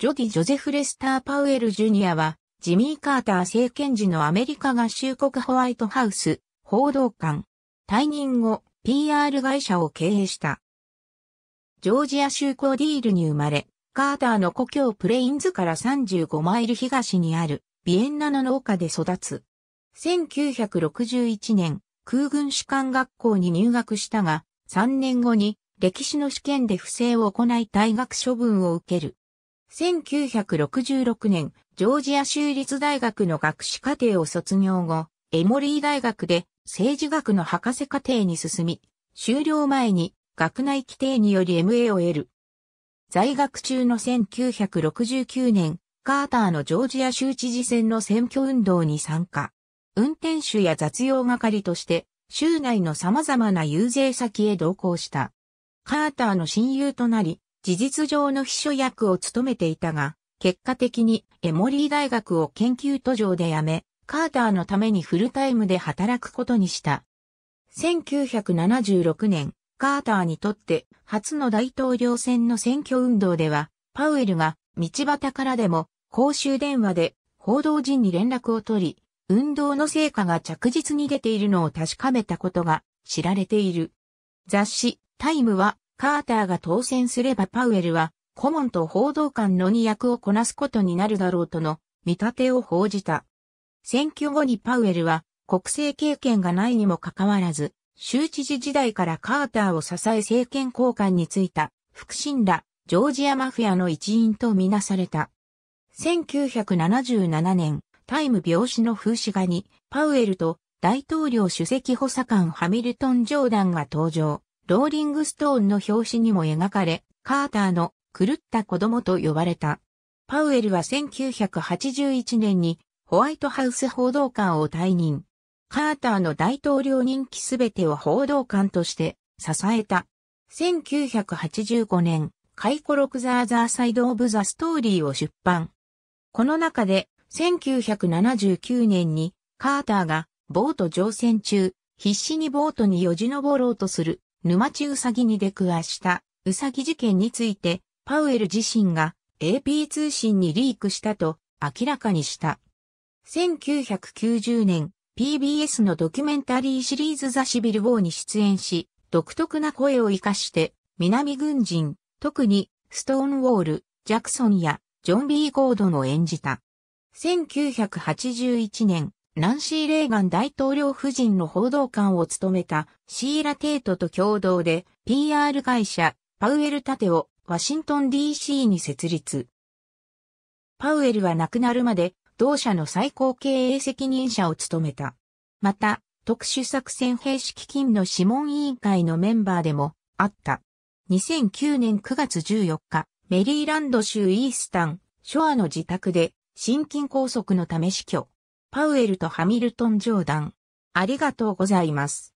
ジョディ・ジョゼフ・レスター・パウエル・ジュニアは、ジミー・カーター政権時のアメリカ合衆国ホワイトハウス、報道官。退任後、PR 会社を経営した。ジョージア州コーディールに生まれ、カーターの故郷プレインズから35マイル東にあるビエンナの農家で育つ。1961年、空軍士官学校に入学したが、3年後に歴史の試験で不正を行い退学処分を受ける。1966年、ジョージア州立大学の学士課程を卒業後、エモリー大学で政治学の博士課程に進み、終了前に学内規定により MA を得る。在学中の1969年、カーターのジョージア州知事選の選挙運動に参加。運転手や雑用係として、州内の様々な遊説先へ同行した。カーターの親友となり、事実上の秘書役を務めていたが、結果的にエモリー大学を研究途上で辞め、カーターのためにフルタイムで働くことにした。1976年、カーターにとって初の大統領選の選挙運動では、パウエルが道端からでも公衆電話で報道陣に連絡を取り、運動の成果が着実に出ているのを確かめたことが知られている。雑誌タイムはカーターが当選すればパウエルは、顧問と報道官の二役をこなすことになるだろうとの見立てを報じた。選挙後にパウエルは、国政経験がないにもかかわらず、州知事時代からカーターを支え政権交換についた、腹心ら、ジョージアマフィアの一員とみなされた。1977年、タイム病死の風刺画に、パウエルと大統領首席補佐官ハミルトン・ジョーダンが登場。ローリングストーンの表紙にも描かれ、カーターの狂った子供と呼ばれた。パウエルは1981年にホワイトハウス報道官を退任。カーターの大統領任期すべてを報道官として支えた。1985年、回顧録ザーザーサイドオブザストーリーを出版。この中で、1979年にカーターがボート乗船中、必死にボートによじ登ろうとする沼地うさぎに出くわしたうさぎ事件について、パウエル自身が AP 通信にリークしたと明らかにした。1990年、PBS のドキュメンタリーシリーズザ・シビル・ウォーに出演し、独特な声を活かして、南軍人、特に、ストーンウォール、ジャクソンや、ジョン・ビー・ゴードンを演じた。1981年、ナンシー・レーガン大統領夫人の報道官を務めたシーラ・テイトと共同で PR 会社パウエル・タテをワシントン DC に設立。パウエルは亡くなるまで同社の最高経営責任者を務めた。また、特殊作戦兵士基金の諮問委員会のメンバーでもあった。2009年9月14日、メリーランド州イースタン、ショアの自宅で心筋梗塞のため死去。パウエルとハミルトン・ジョーダン。ありがとうございます。